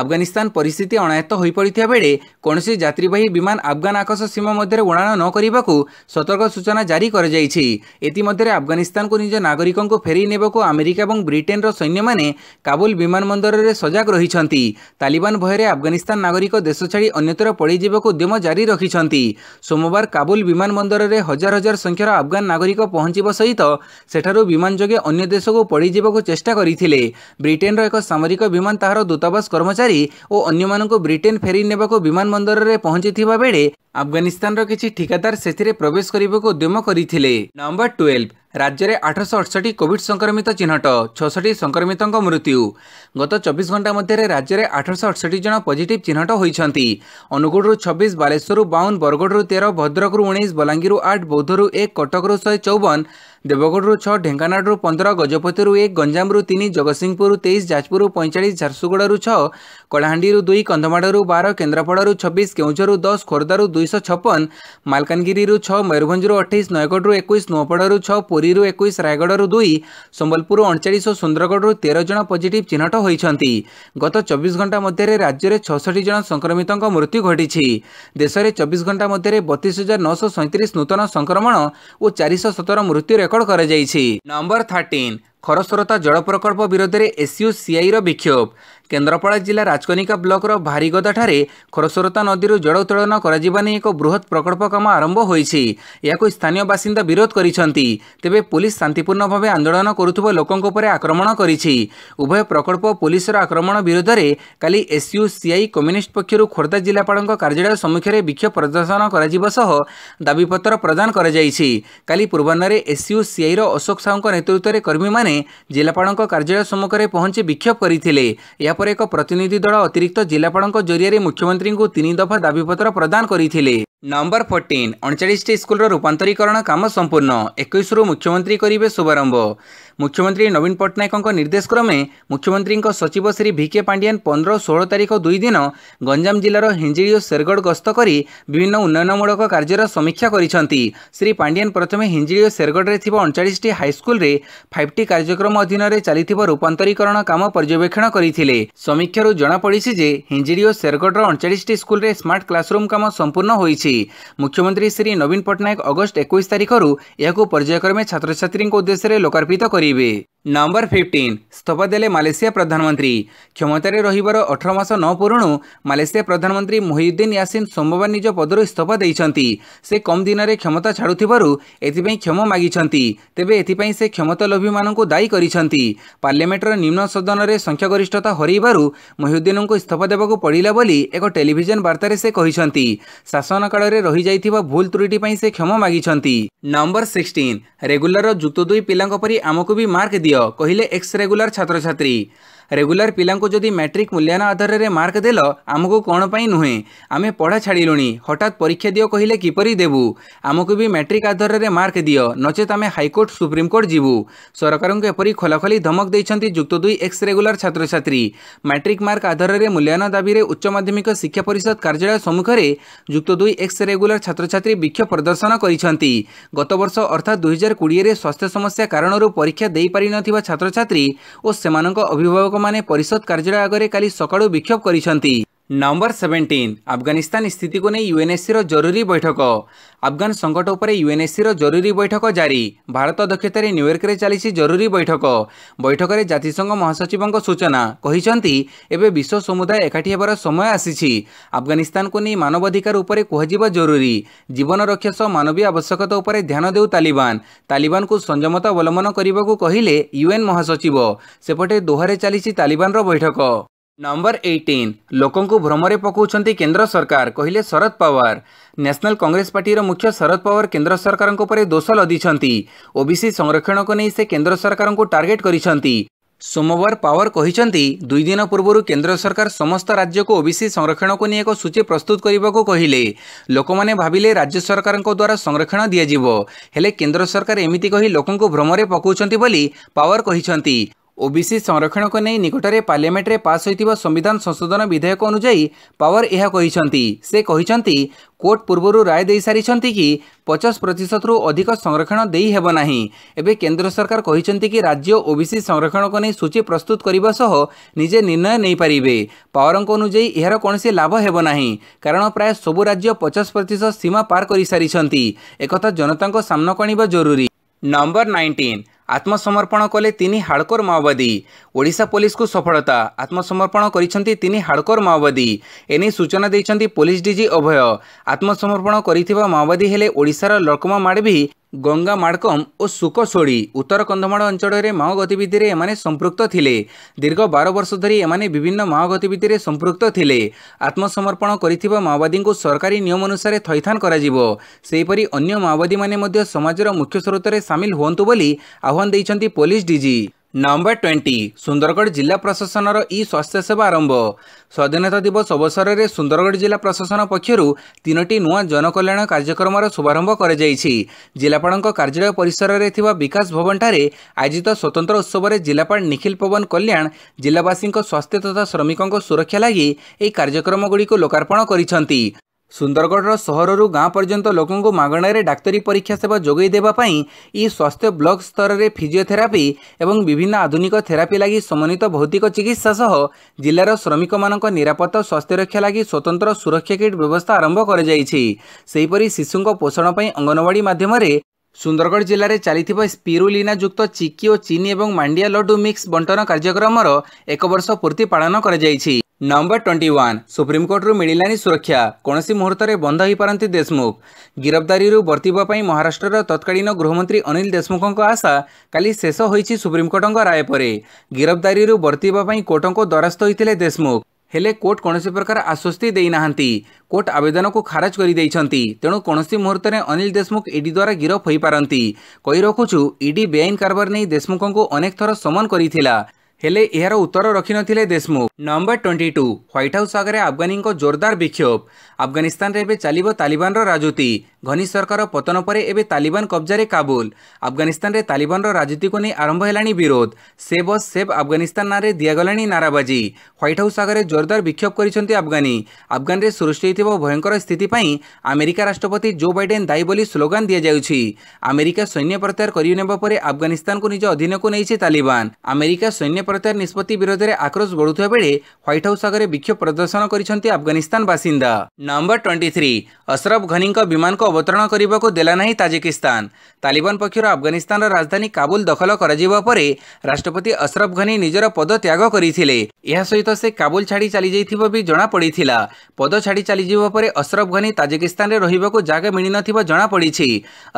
ଆଫଗାନିସ୍ତାନ ପରିସ୍ଥିତି ଅଣାୟତ୍ତ ହୋଇପଡ଼ିଥିବା ବେଳେ କୌଣସି ଯାତ୍ରୀବାହୀ ବିମାନ ଆଫଗାନ ଆକାଶ ସୀମା ମଧ୍ୟରେ ଉଡ଼ାଣ ନ କରିବାକୁ ସତର୍କ ସୂଚନା ଜାରି କରାଯାଇଛି ଏଥିମଧ୍ୟରେ ଆଫଗାନିସ୍ତାନକୁ ନିଜ ନାଗରିକଙ୍କୁ ଫେରାଇ ନେବାକୁ ଆମେରିକା ଏବଂ ବ୍ରିଟେନ୍ ବ୍ରିଟେନ୍ର ସୈନ୍ୟମାନେ କାବୁଲ ବିମାନ ବନ୍ଦରରେ ସଜାଗ ରହିଛନ୍ତି ତାଲିବାନ ଭୟରେ ଆଫଗାନିସ୍ତାନ ନାଗରିକ ଦେଶ ଛାଡ଼ି ଅନ୍ୟତ୍ର ପଳାଇଯିବାକୁ ଉଦ୍ୟମ ଜାରି ରଖିଛନ୍ତି ସୋମବାର କାବୁଲ ବିମାନ ବନ୍ଦରରେ ହଜାର ହଜାର ସଂଖ୍ୟାର ଆଫଗାନ ନାଗରିକ ପହଞ୍ଚିବା ସହିତ ସେଠାରୁ ବିମାନ ଯୋଗେ ଅନ୍ୟ ଦେଶକୁ ପଳାଇଯିବାକୁ ଚେଷ୍ଟା କରିଥିଲେ ବ୍ରିଟେନ୍ର ଏକ ସାମରିକ ବିମାନ ତାହାର ଦୂତାବାସ କର୍ମଚାରୀ ଓ ଅନ୍ୟମାନଙ୍କୁ ବ୍ରିଟେନ୍ ଫେରି ନେବାକୁ ବିମାନ ବନ୍ଦରରେ ପହଞ୍ଚିଥିବା ବେଳେ ଆଫଗାନିସ୍ତାନର କିଛି ଠିକାଦାର ସେଥିରେ ପ୍ରବେଶ କରିବାକୁ ଉଦ୍ୟମ କରିଥିଲେ ନମ୍ବର ଟୁଏଲ୍ଭ ରାଜ୍ୟରେ ଆଠଶହ ଅଠଷଠି କୋଭିଡ୍ ସଂକ୍ରମିତ ଚିହ୍ନଟ ଛଅଷଠି ସଂକ୍ରମିତଙ୍କ ମୃତ୍ୟୁ ଗତ ଚବିଶ ଘଣ୍ଟା ମଧ୍ୟରେ ରାଜ୍ୟରେ ଆଠଶହ ଅଠଷଠି ଜଣ ପଜିଟିଭ୍ ଚିହ୍ନଟ ହୋଇଛନ୍ତି ଅନୁଗୁଳରୁ ଛବିଶ ବାଲେଶ୍ୱରରୁ ବାଉନ ବରଗଡ଼ରୁ ତେର ଭଦ୍ରକରୁ ଉଣେଇଶ ବଲାଙ୍ଗୀରରୁ ଆଠ ବୌଦ୍ଧରୁ ଏକ କଟକରୁ ଶହେ ଚଉବନ ଦେବଗଡ଼ରୁ ଛଅ ଢେଙ୍କାନାଳରୁ ପନ୍ଦର ଗଜପତିରୁ ଏକ ଗଞ୍ଜାମରୁ ତିନି ଜଗତସିଂହପୁରରୁ ତେଇଶ ଯାଜପୁରରୁ ପଇଁଚାଳିଶ ଝାରସୁଗୁଡ଼ାରୁ ଛଅ କଳାହାଣ୍ଡିରୁ ଦୁଇ କନ୍ଧମାଳରୁ ବାର କେନ୍ଦ୍ରାପଡ଼ାରୁ ଛବିଶ କେଉଁଝରରୁ ଦଶ ଖୋର୍ଦ୍ଧାରୁ ଦୁଇଶହ ଛପନ ମାଲକାନଗିରିରୁ ଛଅ ମୟୂରଭଞ୍ଜରୁ ଅଠେଇଶ ନୟାଗଡ଼ରୁ ଏକୋଇଶ ନୂଆପଡ଼ାରୁ ଛଅ ପୁରୀରୁ ଏକୋଇଶ ରାୟଗଡ଼ରୁ ଦୁଇ ସମ୍ବଲପୁରରୁ ଅଣଚାଳିଶ ଓ ସୁନ୍ଦରଗଡ଼ରୁ ତେର ଜଣ ପଜିଟିଭ୍ ଚିହ୍ନଟ ହୋଇଛନ୍ତି ଗତ ଚବିଶ ଘଣ୍ଟା ମଧ୍ୟରେ ରାଜ୍ୟରେ ଛଅଷଠି ଜଣ ସଂକ୍ରମିତଙ୍କ ମୃତ୍ୟୁ ଘଟିଛି ଦେଶରେ ଚବିଶ ଘଣ୍ଟା ମଧ୍ୟରେ ବତିଶ ହଜାର ନଅଶହ ସଇଁତିରିଶ ନୂତନ ସଂକ୍ରମଣ ଓ ଚାରିଶହ ସତର ମୃତ୍ୟୁ ରେକର୍ଡ କରାଯାଇଛି ନମ୍ବର ଥାର୍ଟିନ୍ ଖରସ୍ରୋତା ଜଳ ପ୍ରକଳ୍ପ ବିରୋଧରେ ଏସ୍ୟୁ ସିଆଇର ବିକ୍ଷୋଭ କେନ୍ଦ୍ରାପଡ଼ା ଜିଲ୍ଲା ରାଜକନିକା ବ୍ଲକର ଭାରିଗଦାଠାରେ ଖରସ୍ରୋତା ନଦୀରୁ ଜଳ ଉତ୍ତୋଳନ କରାଯିବା ନେଇ ଏକ ବୃହତ୍ ପ୍ରକଳ୍ପ କାମ ଆରମ୍ଭ ହୋଇଛି ଏହାକୁ ସ୍ଥାନୀୟ ବାସିନ୍ଦା ବିରୋଧ କରିଛନ୍ତି ତେବେ ପୋଲିସ ଶାନ୍ତିପୂର୍ଣ୍ଣ ଭାବେ ଆନ୍ଦୋଳନ କରୁଥିବା ଲୋକଙ୍କ ଉପରେ ଆକ୍ରମଣ କରିଛି ଉଭୟ ପ୍ରକଳ୍ପ ପୋଲିସର ଆକ୍ରମଣ ବିରୋଧରେ କାଲି ଏସ୍ୟୁସିଆଇ କମ୍ୟୁନିଷ୍ଟ ପକ୍ଷରୁ ଖୋର୍ଦ୍ଧା ଜିଲ୍ଲାପାଳଙ୍କ କାର୍ଯ୍ୟାଳୟ ସମ୍ମୁଖରେ ବିକ୍ଷୋଭ ପ୍ରଦର୍ଶନ କରାଯିବ ସହ ଦାବିପତ୍ର ପ୍ରଦାନ କରାଯାଇଛି କାଲି ପୂର୍ବାହ୍ନରେ ଏସ୍ୟୁସିଆଇର ଅଶୋକ ସାହୁଙ୍କ ନେତୃତ୍ୱରେ କର୍ମୀମାନେ ଜିଲ୍ଲାପାଳଙ୍କ କାର୍ଯ୍ୟାଳୟ ସମ୍ମୁଖରେ ପହଞ୍ଚି ବିକ୍ଷୋଭ କରିଥିଲେ ଏହା ପରେ ଏକ ପ୍ରତିନିଧି ଦଳ ଅତିରିକ୍ତ ଜିଲ୍ଲାପାଳଙ୍କ ଜରିଆରେ ମୁଖ୍ୟମନ୍ତ୍ରୀଙ୍କୁ ତିନି ଦଫା ଦାବିପତ୍ର ପ୍ରଦାନ କରିଥିଲେ ନମ୍ବର ଫୋର୍ଟିନ୍ ଅଣଚାଳିଶଟି ସ୍କୁଲର ରୂପାନ୍ତରୀକରଣ କାମ ସମ୍ପୂର୍ଣ୍ଣ ଏକୋଇଶରୁ ମୁଖ୍ୟମନ୍ତ୍ରୀ କରିବେ ଶୁଭାରମ୍ଭ ମୁଖ୍ୟମନ୍ତ୍ରୀ ନବୀନ ପଟ୍ଟନାୟକଙ୍କ ନିର୍ଦ୍ଦେଶ କ୍ରମେ ମୁଖ୍ୟମନ୍ତ୍ରୀଙ୍କ ସଚିବ ଶ୍ରୀ ଭିକେ ପାଣ୍ଡିଆନ୍ ପନ୍ଦର ଷୋହଳ ତାରିଖ ଦୁଇଦିନ ଗଞ୍ଜାମ ଜିଲ୍ଲାର ହିଞ୍ଜିଳି ଓ ଶେରଗଡ଼ ଗସ୍ତ କରି ବିଭିନ୍ନ ଉନ୍ନୟନମୂଳକ କାର୍ଯ୍ୟର ସମୀକ୍ଷା କରିଛନ୍ତି ଶ୍ରୀ ପାଣ୍ଡିଆନ୍ ପ୍ରଥମେ ହିଞ୍ଜିଳି ଓ ଶେରଗଡ଼ରେ ଥିବା ଅଣଚାଳିଶଟି ହାଇସ୍କୁଲରେ ଫାଇଭ୍ ଟି କାର୍ଯ୍ୟକ୍ରମ ଅଧୀନରେ ଚାଲିଥିବା ରୂପାନ୍ତରୀକରଣ କାମ ପର୍ଯ୍ୟବେକ୍ଷଣ କରିଥିଲେ ସମୀକ୍ଷାରୁ ଜଣାପଡ଼ିଛି ଯେ ହିଞ୍ଜିଳି ଓ ଶେରଗଡ଼ର ଅଣଚାଳିଶଟି ସ୍କୁଲରେ ସ୍ମାର୍ଟ କ୍ଲାସରୁମ୍ କାମ ସମ୍ପୂର୍ଣ୍ଣ ହୋଇଛି ମୁଖ୍ୟମନ୍ତ୍ରୀ ଶ୍ରୀ ନବୀନ ପଟ୍ଟନାୟକ ଅଗଷ୍ଟ ଏକୋଇଶ ତାରିଖରୁ ଏହାକୁ ପର୍ଯ୍ୟାୟକ୍ରମେ ଛାତ୍ରଛାତ୍ରୀଙ୍କ ଉଦ୍ଦେଶ୍ୟରେ ଲୋକାର୍ପିତ କରିବେ 贝贝 ନମ୍ବର ଫିଫ୍ଟିନ୍ ଇସ୍ତଫା ଦେଲେ ମାଲେସିଆ ପ୍ରଧାନମନ୍ତ୍ରୀ କ୍ଷମତାରେ ରହିବାର ଅଠର ମାସ ନ ପୂରୁଣୁ ମାଲେସିଆ ପ୍ରଧାନମନ୍ତ୍ରୀ ମୋହିଉଦ୍ଦିନ ୟାସିନ୍ ସୋମବାର ନିଜ ପଦରୁ ଇସ୍ତଫା ଦେଇଛନ୍ତି ସେ କମ୍ ଦିନରେ କ୍ଷମତା ଛାଡ଼ୁଥିବାରୁ ଏଥିପାଇଁ କ୍ଷମା ମାଗିଛନ୍ତି ତେବେ ଏଥିପାଇଁ ସେ କ୍ଷମତା ଲୋଭୀମାନଙ୍କୁ ଦାୟୀ କରିଛନ୍ତି ପାର୍ଲାମେଣ୍ଟର ନିମ୍ନ ସଦନରେ ସଂଖ୍ୟାଗରିଷ୍ଠତା ହରାଇବାରୁ ମୋହିଉଦ୍ଦିନଙ୍କୁ ଇସ୍ତଫା ଦେବାକୁ ପଡ଼ିଲା ବୋଲି ଏକ ଟେଲିଭିଜନ ବାର୍ତ୍ତାରେ ସେ କହିଛନ୍ତି ଶାସନକାଳରେ ରହିଯାଇଥିବା ଭୁଲ ତ୍ରୁଟି ପାଇଁ ସେ କ୍ଷମା ମାଗିଛନ୍ତି ନମ୍ବର ସିକ୍ସଟିନ୍ ରେଗୁଲାର ଯୁକ୍ତ ଦୁଇ ପିଲାଙ୍କ ପରି ଆମକୁ ବି ମାର୍କ ଦିଅ କହିଲେ ଏକ୍ସ ରେଗୁଲାର ଛାତ୍ରଛାତ୍ରୀ ରେଗୁଲାର ପିଲାଙ୍କୁ ଯଦି ମ୍ୟାଟ୍ରିକ୍ ମୂଲ୍ୟାୟନ ଆଧାରରେ ମାର୍କ ଦେଲ ଆମକୁ କ'ଣ ପାଇଁ ନୁହେଁ ଆମେ ପଢ଼ା ଛାଡ଼ିଲୁଣି ହଠାତ୍ ପରୀକ୍ଷା ଦିଅ କହିଲେ କିପରି ଦେବୁ ଆମକୁ ବି ମ୍ୟାଟ୍ରିକ୍ ଆଧାରରେ ମାର୍କ ଦିଅ ନଚେତ୍ ଆମେ ହାଇକୋର୍ଟ ସୁପ୍ରିମକୋର୍ଟ ଯିବୁ ସରକାରଙ୍କୁ ଏପରି ଖୋଲାଖୋଲି ଧମକ ଦେଇଛନ୍ତି ଯୁକ୍ତ ଦୁଇ ଏକ୍ସ ରେଗୁଲାର ଛାତ୍ରଛାତ୍ରୀ ମ୍ୟାଟ୍ରିକ୍ ମାର୍କ ଆଧାରରେ ମୂଲ୍ୟାୟନ ଦାବିରେ ଉଚ୍ଚ ମାଧ୍ୟମିକ ଶିକ୍ଷା ପରିଷଦ କାର୍ଯ୍ୟାଳୟ ସମ୍ମୁଖରେ ଯୁକ୍ତ ଦୁଇ ଏକ୍ସ ରେଗୁଲାର ଛାତ୍ରଛାତ୍ରୀ ବିକ୍ଷୋଭ ପ୍ରଦର୍ଶନ କରିଛନ୍ତି ଗତବର୍ଷ ଅର୍ଥାତ୍ ଦୁଇହଜାର କୋଡ଼ିଏରେ ସ୍ୱାସ୍ଥ୍ୟ ସମସ୍ୟା କାରଣରୁ ପରୀକ୍ଷା ଦେଇପାରିନଥିବା ଛାତ୍ରଛାତ୍ରୀ ଓ ସେମାନଙ୍କ ଅଭିଭାବକ ଲୋକମାନେ ପରିଷଦ କାର୍ଯ୍ୟାଳୟ ଆଗରେ କାଲି ସକାଳୁ ବିକ୍ଷୋଭ କରିଛନ୍ତି ନମ୍ବର ସେଭେଣ୍ଟିନ୍ ଆଫଗାନିସ୍ତାନ ସ୍ଥିତିକୁ ନେଇ ୟୁଏନ୍ଏସ୍ସିର ଜରୁରୀ ବୈଠକ ଆଫଗାନ ସଙ୍କଟ ଉପରେ ୟୁଏନ୍ଏସ୍ସିର ଜରୁରୀ ବୈଠକ ଜାରି ଭାରତ ଅଧ୍ୟକ୍ଷତାରେ ନ୍ୟୁୟର୍କରେ ଚାଲିଛି ଜରୁରୀ ବୈଠକ ବୈଠକରେ ଜାତିସଂଘ ମହାସଚିବଙ୍କ ସୂଚନା କହିଛନ୍ତି ଏବେ ବିଶ୍ୱ ସମୁଦାୟ ଏକାଠି ହେବାର ସମୟ ଆସିଛି ଆଫଗାନିସ୍ତାନକୁ ନେଇ ମାନବାଧିକାର ଉପରେ କୁହାଯିବା ଜରୁରୀ ଜୀବନ ରକ୍ଷା ସହ ମାନବୀୟ ଆବଶ୍ୟକତା ଉପରେ ଧ୍ୟାନ ଦେଉ ତାଲିବାନ ତାଲିବାନକୁ ସଂଯମତା ଅବଲମ୍ବନ କରିବାକୁ କହିଲେ ୟୁଏନ୍ ମହାସଚିବ ସେପଟେ ଦୋହାରେ ଚାଲିଛି ତାଲିବାନର ବୈଠକ नम्बर एटिन लो भ्रमर पकाउँछ केन्द्र सरकार कहिले शरद पावार नेशनल कङ्ग्रेस पर्टी मुख्य शरद पावार केन्द्र सरकारको परे दोष लदिन्छ ओबिसी संरक्षणको से केन्द्र सरकारको टर्गेट गरिन्छ सोमवार पावार दुई दिन पूर्व केन्द्र सरकार समस्त राज्यको ओबिसि संरक्षणको नि एक सूची प्रस्तुत गरेको के भावे राज्य सरकारको द्वारा संरक्षण दिनुहोला केन्द्र सरकार एमितिक लोक भ्रमर पकाउँछ बोली पावर ওবিসি সংরক্ষণকে নিয়ে নিকটরে পার্লামেন্টে পাস হয়ে সংবিধান সংশোধন বিধেয়ক অনুযায়ী পাওয়ার এখানে সে কোর্ট পূর্বর রায় দিয়ে সারি কি পচাশ প্রতশতর অধিক সংরক্ষণ দিয়ে হব না এবে কেন্দ্র সরকার কি রাজ্য ওবিসি সংরক্ষণকে নিয়ে সূচী প্রস্তুত করা সহ নিজে নির্ণয় নেইপারে পাওয়ারঙ্ক অনুযায়ী এর কৌশি লাভ হব না কারণ প্রায় সবু রাজ্য পচাশ প্রতশত সীমা পার করে সারি একথা জনতা সামনাকু আনবা জরুরি নম্বর নাইন্টিন ଆତ୍ମସମର୍ପଣ କଲେ ତିନି ହାଡ଼କୋର ମାଓବାଦୀ ଓଡ଼ିଶା ପୋଲିସକୁ ସଫଳତା ଆତ୍ମସମର୍ପଣ କରିଛନ୍ତି ତିନି ହାଡ଼କୋର ମାଓବାଦୀ ଏନେଇ ସୂଚନା ଦେଇଛନ୍ତି ପୋଲିସ ଡିଜି ଅଭୟ ଆତ୍ମସମର୍ପଣ କରିଥିବା ମାଓବାଦୀ ହେଲେ ଓଡ଼ିଶାର ଲକ୍ମା ମାଡ଼ଭି ଗଙ୍ଗା ମାଡ଼କମ୍ ଓ ସୁକସୋଳି ଉତ୍ତର କନ୍ଧମାଳ ଅଞ୍ଚଳରେ ମାଓ ଗତିବିଧିରେ ଏମାନେ ସମ୍ପୃକ୍ତ ଥିଲେ ଦୀର୍ଘ ବାର ବର୍ଷ ଧରି ଏମାନେ ବିଭିନ୍ନ ମାଓ ଗତିବିଧିରେ ସମ୍ପୃକ୍ତ ଥିଲେ ଆତ୍ମସମର୍ପଣ କରିଥିବା ମାଓବାଦୀଙ୍କୁ ସରକାରୀ ନିୟମ ଅନୁସାରେ ଥଇଥାନ କରାଯିବ ସେହିପରି ଅନ୍ୟ ମାଓବାଦୀମାନେ ମଧ୍ୟ ସମାଜର ମୁଖ୍ୟ ସ୍ରୋତରେ ସାମିଲ ହୁଅନ୍ତୁ ବୋଲି ଆହ୍ୱାନ ଦେଇଛନ୍ତି police DG number twenty Sundargarh ଜିଲ୍ଲା ପ୍ରଶାସନର ଇ ସ୍ୱାସ୍ଥ୍ୟସେବା ଆରମ୍ଭ ସ୍ୱାଧୀନତା ଦିବସ ଅବସରରେ ସୁନ୍ଦରଗଡ଼ ଜିଲ୍ଲା ପ୍ରଶାସନ ପକ୍ଷରୁ ତିନୋଟି ନୂଆ ଜନକଲ୍ୟାଣ କାର୍ଯ୍ୟକ୍ରମର ଶୁଭାରମ୍ଭ କରାଯାଇଛି ଜିଲ୍ଲାପାଳଙ୍କ କାର୍ଯ୍ୟାଳୟ ପରିସରରେ ଥିବା ବିକାଶ ଭବନଠାରେ ଆୟୋଜିତ ସ୍ୱତନ୍ତ୍ର ଉତ୍ସବରେ ଜିଲ୍ଲାପାଳ ନିଖିଲ ପବନ କଲ୍ୟାଣ ଜିଲ୍ଲାବାସୀଙ୍କ ସ୍ୱାସ୍ଥ୍ୟ ତଥା ଶ୍ରମିକଙ୍କ ସୁରକ୍ଷା ଲାଗି ଏହି କାର୍ଯ୍ୟକ୍ରମଗୁଡ଼ିକୁ ଲୋକାର୍ପଣ କରିଛନ୍ତି ସୁନ୍ଦରଗଡ଼ର ସହରରୁ ଗାଁ ପର୍ଯ୍ୟନ୍ତ ଲୋକଙ୍କୁ ମାଗଣାରେ ଡାକ୍ତରୀ ପରୀକ୍ଷା ସେବା ଯୋଗାଇ ଦେବା ପାଇଁ ଇ ସ୍ୱାସ୍ଥ୍ୟ ବ୍ଲକ ସ୍ତରରେ ଫିଜିଓଥେରାପି ଏବଂ ବିଭିନ୍ନ ଆଧୁନିକ ଥେରାପି ଲାଗି ସମନ୍ୱିତ ଭୌତିକ ଚିକିତ୍ସା ସହ ଜିଲ୍ଲାର ଶ୍ରମିକମାନଙ୍କ ନିରାପତ୍ତା ସ୍ୱାସ୍ଥ୍ୟରକ୍ଷା ଲାଗି ସ୍ୱତନ୍ତ୍ର ସୁରକ୍ଷା କିଟ୍ ବ୍ୟବସ୍ଥା ଆରମ୍ଭ କରାଯାଇଛି ସେହିପରି ଶିଶୁଙ୍କ ପୋଷଣ ପାଇଁ ଅଙ୍ଗନବାଡ଼ି ମାଧ୍ୟମରେ ସୁନ୍ଦରଗଡ଼ ଜିଲ୍ଲାରେ ଚାଲିଥିବା ସ୍ପିରୁଲିନା ଯୁକ୍ତ ଚିକି ଓ ଚିନି ଏବଂ ମାଣ୍ଡିଆ ଲଡ଼ୁ ମିକ୍ସ ବଣ୍ଟନ କାର୍ଯ୍ୟକ୍ରମର ଏକ ବର୍ଷ ପୂର୍ତ୍ତି ପାଳନ କରାଯାଇଛି ନମ୍ବର ଟ୍ୱେଣ୍ଟି ୱାନ୍ ସୁପ୍ରିମକୋର୍ଟରୁ ମିଳିଲାନି ସୁରକ୍ଷା କୌଣସି ମୁହୂର୍ତ୍ତରେ ବନ୍ଦ ହୋଇପାରନ୍ତି ଦେଶମୁଖ ଗିରଫଦାରୀରୁ ବର୍ତ୍ତିବା ପାଇଁ ମହାରାଷ୍ଟ୍ରର ତତ୍କାଳୀନ ଗୃହମନ୍ତ୍ରୀ ଅନିଲ ଦେଶମୁଖଙ୍କ ଆଶା କାଲି ଶେଷ ହୋଇଛି ସୁପ୍ରିମକୋର୍ଟଙ୍କ ରାୟ ପରେ ଗିରଫଦାରୀରୁ ବର୍ତ୍ତିବା ପାଇଁ କୋର୍ଟଙ୍କୁ ଦରାସ୍ତ ହୋଇଥିଲେ ଦେଶମୁଖ ହେଲେ କୋର୍ଟ କୌଣସି ପ୍ରକାର ଆଶ୍ୱସ୍ତି ଦେଇନାହାନ୍ତି କୋର୍ଟ ଆବେଦନକୁ ଖାରଜ କରିଦେଇଛନ୍ତି ତେଣୁ କୌଣସି ମୁହୂର୍ତ୍ତରେ ଅନିଲ ଦେଶମୁଖ ଇଡି ଦ୍ୱାରା ଗିରଫ ହୋଇପାରନ୍ତି କହି ରଖୁଛୁ ଇଡି ବେଆଇନ କାରବାର ନେଇ ଦେଶମୁଖଙ୍କୁ ଅନେକ ଥର ସମନ କରିଥିଲା ହେଲେ ଏହାର ଉତ୍ତର ରଖିନଥିଲେ Deshmukh number twenty two White House ଆଗରେ ଆଫଗାନୀଙ୍କ ଜୋରଦାର ବିକ୍ଷୋଭ ଆଫଗାନିସ୍ତାନରେ ଏବେ ଚାଲିବ ତାଲିବାନର ରାଜୁତି ଘନି ସରକାର ପତନ ପରେ ଏବେ ତାଲିବାନ କବ୍ଜାରେ କାବୁଲ ଆଫଗାନିସ୍ତାନରେ ତାଲିବାନର ରାଜୁତିକୁ ନେଇ ଆରମ୍ଭ ହେଲାଣି ବିରୋଧ ସେ ବସ୍ ସେଭ୍ ଆଫଗାନିସ୍ତାନ ନାଁରେ ଦିଆଗଲାଣି ନାରାବାଜି ହ୍ୱାଇଟ୍ ହାଉସ୍ ଆଗରେ ଜୋରଦାର ବିକ୍ଷୋଭ କରିଛନ୍ତି ଆଫଗାନି ଆଫଗାନରେ ସୃଷ୍ଟି ହୋଇଥିବା ଭୟଙ୍କର ସ୍ଥିତି ପାଇଁ ଆମେରିକା ରାଷ୍ଟ୍ରପତି ଜୋ ବାଇଡେନ୍ ଦାୟୀ ବୋଲି ସ୍ଲୋଗାନ ଦିଆଯାଉଛି ଆମେରିକା ସୈନ୍ୟ ପ୍ରତ୍ୟାହାର କରିନେବା ପରେ ଆଫଗାନିସ୍ତାନକୁ ନିଜ ଅଧୀନକୁ ନେଇଛି ତାଲିବାନ ଆମେରିକା ସୈନ୍ୟ ପ୍ରତ୍ୟାହାର ନିଷ୍ପତ୍ତି ବିରୋଧରେ ଆକ୍ରୋଶ ବଢ଼ୁଥିବା ବେଳେ ହ୍ୱାଇଟ୍ ହାଉସ୍ ଆଗରେ ବିକ୍ଷୋଭ ପ୍ରଦର୍ଶନ କରିଛନ୍ତି ଆଫଗାନିସ୍ତାନ ବାସିନ୍ଦା ନମ୍ବର ଟ୍ୱେଣ୍ଟି ଥ୍ରୀ ଅସରଫ ଘନିଙ୍କ ବିମାନକୁ ଅବତରଣ କରିବାକୁ ଦେଲା ନାହିଁ ତାଜିକିସ୍ତାନ ତାଲିବାନ ପକ୍ଷରୁ ଆଫଗାନିସ୍ତାନର ରାଜଧାନୀ କାବୁଲ ଦଖଲ କରାଯିବା ପରେ ରାଷ୍ଟ୍ରପତି ଅସରଫ ଘନି ନିଜର ପଦ ତ୍ୟାଗ କରିଥିଲେ ଏହା ସହିତ ସେ କାବୁଲ ଛାଡ଼ି ଚାଲିଯାଇଥିବା ବି ଜଣାପଡ଼ିଥିଲା ପଦ ଛାଡ଼ି ଚାଲିଯିବା ପରେ ଅସରଫ ଘନି ତାଜିକିସ୍ତାନରେ ରହିବାକୁ ଜାଗା ମିଳିନଥିବା ଜଣାପଡ଼ିଛି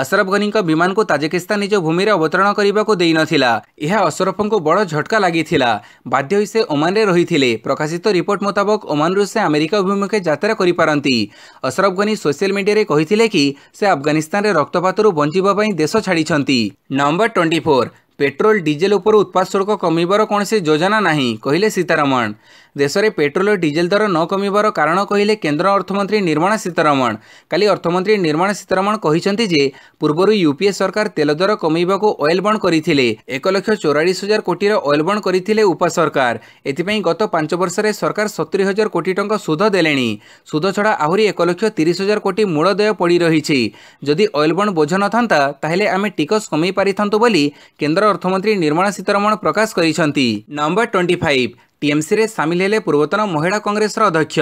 ଅସରଫ ଘନିଙ୍କ ବିମାନକୁ ତାଜିକିସ୍ତାନ ନିଜ ଭୂମିରେ ଅବତରଣ କରିବାକୁ ଦେଇନଥିଲା ଏହା ଅସରଫଙ୍କୁ ବଡ଼ ଝଟକା ଲାଗିଥିଲା ବାଧ୍ୟ ହୋଇ ସେ ଓମାନରେ ରହିଥିଲେ ପ୍ରକାଶିତ ରିପୋର୍ଟ ମୁତାବକ ଓମାନରୁ ସେ ଆମେରିକା ଅଭିମୁଖେ ଯାତ୍ରା କରିପାରନ୍ତି ଅସରଫ ଘନି ସୋସିଆଲ ମିଡିଆରେ କହିଥିଲେ କି ରଖି ସେ ଆଫଗାନିସ୍ତାନରେ ରକ୍ତପାତରୁ ବଞ୍ଚିବା ପାଇଁ ଦେଶ ଛାଡ଼ିଛନ୍ତି number twenty four petrol diesel ଉପରୁ ଉତ୍ପାଦ ଶୁଳ୍କ କମିବାର କୌଣସି ଯୋଜନା ନାହିଁ କହିଲେ ସୀତାରମଣ ଦେଶରେ ପେଟ୍ରୋଲ ଓ ଡିଜେଲ ଦର ନ କମିବାର କାରଣ କହିଲେ କେନ୍ଦ୍ର ଅର୍ଥମନ୍ତ୍ରୀ ନିର୍ମଳା ସୀତାରମଣ କାଲି ଅର୍ଥମନ୍ତ୍ରୀ ନିର୍ମଳା ସୀତାରମଣ କହିଛନ୍ତି ଯେ ପୂର୍ବରୁ ୟୁପିଏ ସରକାର ତେଲ ଦର କମାଇବାକୁ ଅଏଲ୍ ବଣ୍ଡ କରିଥିଲେ ଏକ ଲକ୍ଷ ଚଉରାଳିଶ ହଜାର କୋଟିର ଅଏଲ୍ ବଣ୍ଡ କରିଥିଲେ ଉପା ସରକାର ଏଥିପାଇଁ ଗତ ପାଞ୍ଚ ବର୍ଷରେ ସରକାର ସତୁରି ହଜାର କୋଟି ଟଙ୍କା ସୁଧ ଦେଲେଣି ସୁଧ ଛଡ଼ା ଆହୁରି ଏକ ଲକ୍ଷ ତିରିଶ ହଜାର କୋଟି ମୂଳଦେୟ ପଡ଼ି ରହିଛି ଯଦି ଅଏଲ୍ ବଣ୍ଡ ବୋଝ ନଥାନ୍ତା ତାହେଲେ ଆମେ ଟିକସ କମାଇ ପାରିଥାନ୍ତୁ ବୋଲି କେନ୍ଦ୍ର ଅର୍ଥମନ୍ତ୍ରୀ ନିର୍ମଳା ସୀତାରମଣ ପ୍ରକାଶ କରିଛନ୍ତି ନମ୍ବର ଟ୍ୱେଣ୍ଟି ଫାଇଭ୍ ଟିଏମ୍ସିରେ ସାମିଲ ହେଲେ ପୂର୍ବତନ ମହିଳା କଂଗ୍ରେସର ଅଧ୍ୟକ୍ଷ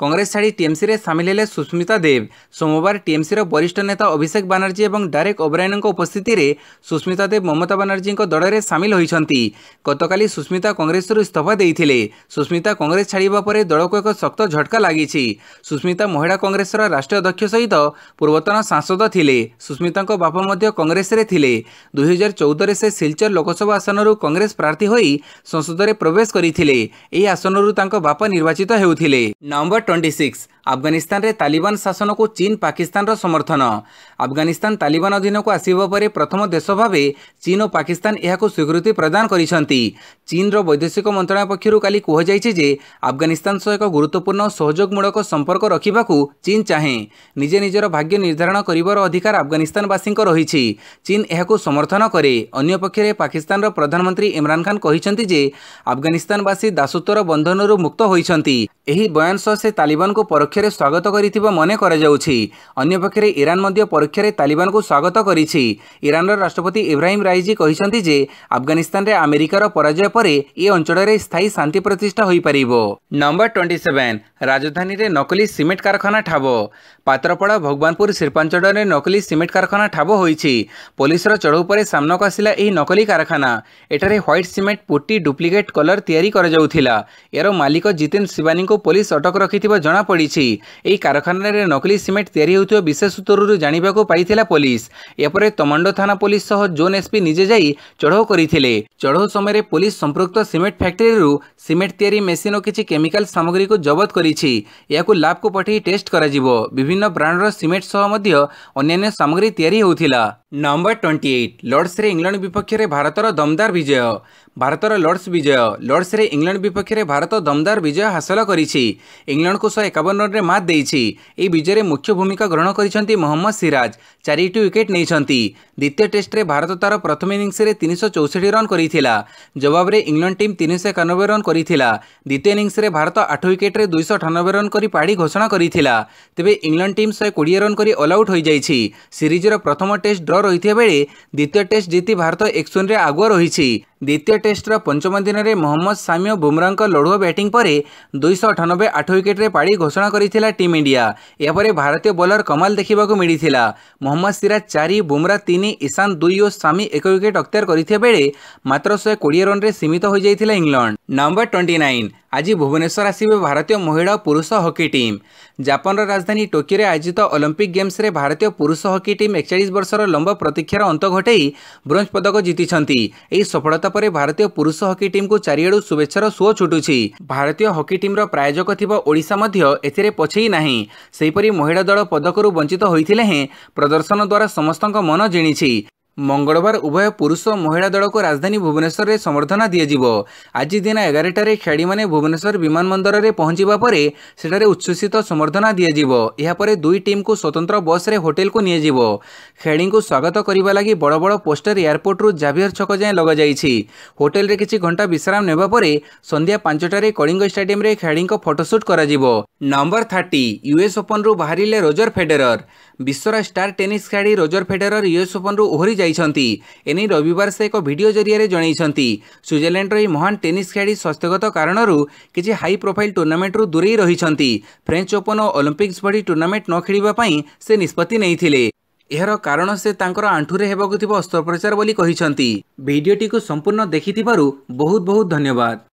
କଂଗ୍ରେସ ଛାଡ଼ି ଟିଏମ୍ସିରେ ସାମିଲ ହେଲେ ସୁସ୍ମିତା ଦେବ ସୋମବାର ଟିଏମ୍ସିର ବରିଷ୍ଠ ନେତା ଅଭିଷେକ ବାନାର୍ଜୀ ଏବଂ ଡାରେକ୍ ଓବ୍ରାୟନଙ୍କ ଉପସ୍ଥିତିରେ ସୁସ୍ମିତା ଦେବ ମମତା ବାନାର୍ଜୀଙ୍କ ଦଳରେ ସାମିଲ ହୋଇଛନ୍ତି ଗତକାଲି ସୁସ୍ମିତା କଂଗ୍ରେସରୁ ଇସ୍ତଫା ଦେଇଥିଲେ ସୁସ୍ମିତା କଂଗ୍ରେସ ଛାଡ଼ିବା ପରେ ଦଳକୁ ଏକ ଶକ୍ତ ଝଟକା ଲାଗିଛି ସୁସ୍ମିତା ମହିଳା କଂଗ୍ରେସର ରାଷ୍ଟ୍ରୀୟ ଅଧ୍ୟକ୍ଷ ସହିତ ପୂର୍ବତନ ସାଂସଦ ଥିଲେ ସୁସ୍ମିତାଙ୍କ ବାପା ମଧ୍ୟ କଂଗ୍ରେସରେ ଥିଲେ ଦୁଇହଜାର ଚଉଦରେ ସେ ସିଲଚର ଲୋକସଭା ଆସନରୁ କଂଗ୍ରେସ ପ୍ରାର୍ଥୀ ହୋଇ ସଂସଦରେ ପ୍ରବେଶ କରିଥିଲେ ହେଉଥିଲେ ଏହି ଆସନରୁ ତାଙ୍କ ବାପା ନିର୍ବାଚିତ ହେଉଥିଲେ ନମ୍ବର ଟ୍ୱେଣ୍ଟି ସିକ୍ସ ଆଫଗାନିସ୍ତାନରେ ତାଲିବାନ ଶାସନକୁ ଚୀନ୍ ପାକିସ୍ତାନର ସମର୍ଥନ ଆଫଗାନିସ୍ତାନ ତାଲିବାନ ଅଧୀନକୁ ଆସିବା ପରେ ପ୍ରଥମ ଦେଶ ଭାବେ ଚୀନ୍ ଓ ପାକିସ୍ତାନ ଏହାକୁ ସ୍ୱୀକୃତି ପ୍ରଦାନ କରିଛନ୍ତି ଚୀନ୍ର ବୈଦେଶିକ ମନ୍ତ୍ରଣାଳୟ ପକ୍ଷରୁ କାଲି କୁହାଯାଇଛି ଯେ ଆଫଗାନିସ୍ତାନ ସହ ଏକ ଗୁରୁତ୍ୱପୂର୍ଣ୍ଣ ସହଯୋଗମୂଳକ ସମ୍ପର୍କ ରଖିବାକୁ ଚୀନ୍ ଚାହେଁ ନିଜେ ନିଜର ଭାଗ୍ୟ ନିର୍ଦ୍ଧାରଣ କରିବାର ଅଧିକାର ଆଫଗାନିସ୍ତାନବାସୀଙ୍କ ରହିଛି ଚୀନ୍ ଏହାକୁ ସମର୍ଥନ କରେ ଅନ୍ୟପକ୍ଷରେ ପାକିସ୍ତାନର ପ୍ରଧାନମନ୍ତ୍ରୀ ଇମ୍ରାନ୍ ଖାନ୍ କହିଛନ୍ତି ଯେ ଆଫଗାନିସ୍ତାନବାସୀ ଦାସତ୍ୱର ବନ୍ଧନରୁ ମୁକ୍ତ ହୋଇଛନ୍ତି ଏହି ବୟାନ ସହ ସେ ତାଲିବାନକୁ ପରୋକ୍ଷ পক্ষের স্বাগত করে মনে করা যাচ্ছে অন্যপক্ষে ইরান পরোক্ষে তালিবান স্বাগত করেছে ইরানর রাষ্ট্রপতি ইব্রাহিম রাইজি কিন্তু যে আফগানিস্তানের আমেরিকার পরাজয় পরে এ অঞ্চলের স্থায়ী শান্তি প্রতিষ্ঠা হয়ে পার নম্বর টোয়েন্টি সেভেন রাজধানীতে নকলি সিমেন্ট কারখানা ঠাব পাত্রপড়া ভগবানপুর শিল্পাঞ্চলের নকলি সিমেন্ট কারখানা ঠাব হয়েছে পুলিশের চড়াউ পরে সামনাক আসা এই নকলি কারখানা এটার white cement putty duplicate colour তৈরি করা যাওয়া এর মালিক জিতেন শিবানী পুলিশ অটক রাখি জনাপড়ি এই কারখানার নকলি সিমেন্ট তৈরি হওয়া বিশেষ সূত্রর জাঁয়া পাই পুলিশ এপরে তমাণ্ড থানা পুলিশ সহ জোন এসপি নিজে যাই চড়াও করে চড়াও সময় পুলিশ সম্পৃক্ত সিমেন্ট ফ্যাক্টরি সিমেন্ট তৈরি মেসিন ও কিছু কেমিকাল সামগ্রী জবত করেছে এখন ল্যাবু পঠাই টেস্ট করা বিভিন্ন ବିଭିନ୍ନ ବ୍ରାଣ୍ଡର ସିମେଣ୍ଟ ସହ ମଧ୍ୟ ଅନ୍ୟାନ୍ୟ ସାମଗ୍ରୀ ତିଆରି ହେଉଥିଲା ନମ୍ବର ଟ୍ୱେଣ୍ଟି ଏଇଟ୍ ଲର୍ଡ଼ସରେ ଇଂଲଣ୍ଡ ବିପକ୍ଷରେ ଭାରତର ଦମଦାର ବିଜୟ ଭାରତର ଲର୍ଡ଼ସ୍ ବିଜୟ ଲର୍ଡ଼ସରେ ଇଂଲଣ୍ଡ ବିପକ୍ଷରେ ଭାରତ ଦମଦାର ବିଜୟ ହାସଲ କରିଛି ଇଂଲଣ୍ଡକୁ ଶହ ଏକାବନ ରନ୍ରେ ମାତ ଦେଇଛି ଏହି ବିଜୟରେ ମୁଖ୍ୟ ଭୂମିକା ଗ୍ରହଣ କରିଛନ୍ତି ମହମ୍ମଦ ସିରାଜ ଚାରିଟି ୱିକେଟ୍ ନେଇଛନ୍ତି ଦ୍ୱିତୀୟ ଟେଷ୍ଟରେ ଭାରତ ତା'ର ପ୍ରଥମ ଇନିଂସରେ ତିନିଶହ ଚଉଷଠି ରନ୍ କରିଥିଲା ଜବାବରେ ଇଂଲଣ୍ଡ ଟିମ୍ ତିନିଶହ ଏକାନବେ ରନ୍ କରିଥିଲା ଦ୍ୱିତୀୟ ଇନିଂସରେ ଭାରତ ଆଠ ୱିକେଟ୍ରେ ଦୁଇଶହ ଅଠାନବେ ରନ୍ କରି ପାଢ଼ୀ ଘୋଷଣା କରିଥିଲା ତେବେ ଇଂଲଣ୍ଡ ଟିମ୍ ଶହେ କୋଡ଼ିଏ ରନ୍ କରି ଅଲ୍ ଆଉଟ୍ ହୋଇଯାଇଛି ସିରିଜ୍ର ପ୍ରଥମ ଟେଷ୍ଟ ଡ୍ର ରହିଥିବା ବେଳେ ଦ୍ୱିତୀୟ ଟେଷ୍ଟ ଜିତି ଭାରତ ଏକଶୂନରେ ଆଗୁଆ ରହିଛି ଦ୍ୱିତୀୟ ଟେଷ୍ଟର ପଞ୍ଚମ ଦିନରେ ମହମ୍ମଦ ସାମିଓ ବୁମ୍ରାଙ୍କ ଲଢ଼ୁଆ ବ୍ୟାଟିଂ ପରେ ଦୁଇଶହ ଅଠାନବେ ଆଠ ୱିକେଟ୍ରେ ପାଳି ଘୋଷଣା କରିଥିଲା ଟିମ୍ ଇଣ୍ଡିଆ ଏହାପରେ ଭାରତୀୟ ବୋଲର କମାଲ ଦେଖିବାକୁ ମିଳିଥିଲା ମହମ୍ମଦ ସିରାଜ ଚାରି ବୁମ୍ରା ତିନି ଇଶାନ ଦୁଇ ଓ ସାମି ଏକ ୱିକେଟ୍ ଅକ୍ତିଆର କରିଥିବା ବେଳେ ମାତ୍ର ଶହେ କୋଡ଼ିଏ ରନ୍ରେ ସୀମିତ ହୋଇଯାଇଥିଲା ଇଂଲଣ୍ଡ ନମ୍ବର ଟ୍ୱେଣ୍ଟି ନାଇନ୍ ଆଜି ଭୁବନେଶ୍ୱର ଆସିବେ ଭାରତୀୟ ମହିଳା ଓ ପୁରୁଷ ହକି ଟିମ୍ ଜାପାନର ରାଜଧାନୀ ଟୋକିଓରେ ଆୟୋଜିତ ଅଲମ୍ପିକ୍ ଗେମ୍ସରେ ଭାରତୀୟ ପୁରୁଷ ହକି ଟିମ୍ ଏକଚାଳିଶ ବର୍ଷର ଲମ୍ବ ପ୍ରତୀକ୍ଷାର ଅନ୍ତ ଘଟାଇ ବ୍ରୋଞ୍ଜ ପଦକ ଜିତିଛନ୍ତି ଏହି ସଫଳତା ପରେ ଭାରତୀୟ ପୁରୁଷ ହକି ଟିମ୍କୁ ଚାରିଆଡ଼ୁ ଶୁଭେଚ୍ଛାର ସୁଅ ଛୁଟୁଛି ଭାରତୀୟ ହକି ଟିମ୍ର ପ୍ରାୟୋଜକ ଥିବା ଓଡ଼ିଶା ମଧ୍ୟ ଏଥିରେ ପଛେଇ ନାହିଁ ସେହିପରି ମହିଳା ଦଳ ପଦକରୁ ବଞ୍ଚିତ ହୋଇଥିଲେ ହେଁ ପ୍ରଦର୍ଶନ ଦ୍ୱାରା ସମସ୍ତଙ୍କ ମନ ଜିଣିଛି ମଙ୍ଗଳବାର ଉଭୟ ପୁରୁଷ ଓ ମହିଳା ଦଳକୁ ରାଜଧାନୀ ଭୁବନେଶ୍ୱରରେ ସମ୍ବର୍ଦ୍ଧନା ଦିଆଯିବ ଆଜି ଦିନ ଏଗାରଟାରେ ଖେଳାଳିମାନେ ଭୁବନେଶ୍ୱର ବିମାନ ବନ୍ଦରରେ ପହଞ୍ଚିବା ପରେ ସେଠାରେ ଉଚ୍ଛ୍ୱସିତ ସମ୍ବର୍ଦ୍ଧନା ଦିଆଯିବ ଏହାପରେ ଦୁଇ ଟିମ୍କୁ ସ୍ୱତନ୍ତ୍ର ବସ୍ରେ ହୋଟେଲକୁ ନିଆଯିବ ଖେଳାଳିଙ୍କୁ ସ୍ୱାଗତ କରିବା ଲାଗି ବଡ଼ ବଡ଼ ପୋଷ୍ଟର ଏୟାରପୋର୍ଟରୁ ଜାଭିୟର ଛକ ଯାଏଁ ଲଗାଯାଇଛି ହୋଟେଲରେ କିଛି ଘଣ୍ଟା ବିଶ୍ରାମ ନେବା ପରେ ସନ୍ଧ୍ୟା ପାଞ୍ଚଟାରେ କଳିଙ୍ଗ ଷ୍ଟାଡିୟମରେ ଖେଳାଳିଙ୍କ ଫଟୋସୁଟ୍ କରାଯିବ ନମ୍ବର ଥାର୍ଟି ୟୁଏସ୍ ଓପନ୍ରୁ ବାହାରିଲେ ରୋଜର ଫେଡେରର ବିଶ୍ୱର ଷ୍ଟାର ଟେନିସ୍ ଖେଳାଳି ରୋଜର ଫେଡେରର ୟୁଏସ୍ ଓପନ୍ରୁ ଓହରି ଯାଇଛନ୍ତି ଏନେଇ ରବିବାର ସେ ଏକ ଭିଡ଼ିଓ ଜରିଆରେ ଜଣାଇଛନ୍ତି ସୁଇଜରଲ୍ୟାଣ୍ଡର ଏହି ମହାନ ଟେନିସ୍ ଖେଳାଳି ସ୍ୱାସ୍ଥ୍ୟଗତ କାରଣରୁ କିଛି ହାଇ ପ୍ରୋଫାଇଲ୍ ଟୁର୍ଣ୍ଣାମେଣ୍ଟରୁ ଦୂରେଇ ରହିଛନ୍ତି ଫ୍ରେଞ୍ଚ ଓପନ୍ ଓ ଅଲିମ୍ପିକ୍ସ ଭଳି ଟୁର୍ଣ୍ଣାମେଣ୍ଟ ନ ଖେଳିବା ପାଇଁ ସେ ନିଷ୍ପତ୍ତି ନେଇଥିଲେ ଏହାର କାରଣ ସେ ତାଙ୍କର ଆଣ୍ଠୁରେ ହେବାକୁ ଥିବା ଅସ୍ତ୍ରୋପଚାର ବୋଲି କହିଛନ୍ତି ଭିଡ଼ିଓଟିକୁ ସମ୍ପୂର୍ଣ୍ଣ ଦେଖିଥିବାରୁ ବହୁତ ବହୁତ ଧନ୍ୟବାଦ